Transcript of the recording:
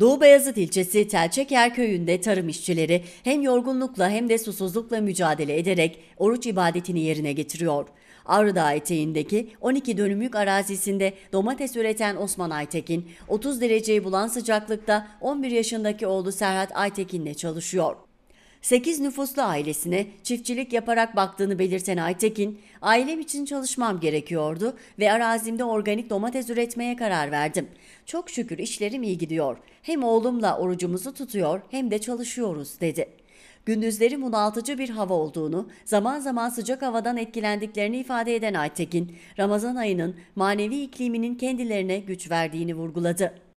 Doğu Beyazıt ilçesi Telçeker köyünde tarım işçileri hem yorgunlukla hem de susuzlukla mücadele ederek oruç ibadetini yerine getiriyor. Ağrı Dağı eteğindeki 12 dönümlük arazisinde domates üreten Osman Aytekin, 30 dereceyi bulan sıcaklıkta 11 yaşındaki oğlu Serhat Aytekin'le çalışıyor. 8 nüfuslu ailesine çiftçilik yaparak baktığını belirten Aytekin, ailem için çalışmam gerekiyordu ve arazimde organik domates üretmeye karar verdim. Çok şükür işlerim iyi gidiyor. Hem oğlumla orucumuzu tutuyor hem de çalışıyoruz dedi. Gündüzleri bunaltıcı bir hava olduğunu, zaman zaman sıcak havadan etkilendiklerini ifade eden Aytekin, Ramazan ayının manevi ikliminin kendilerine güç verdiğini vurguladı.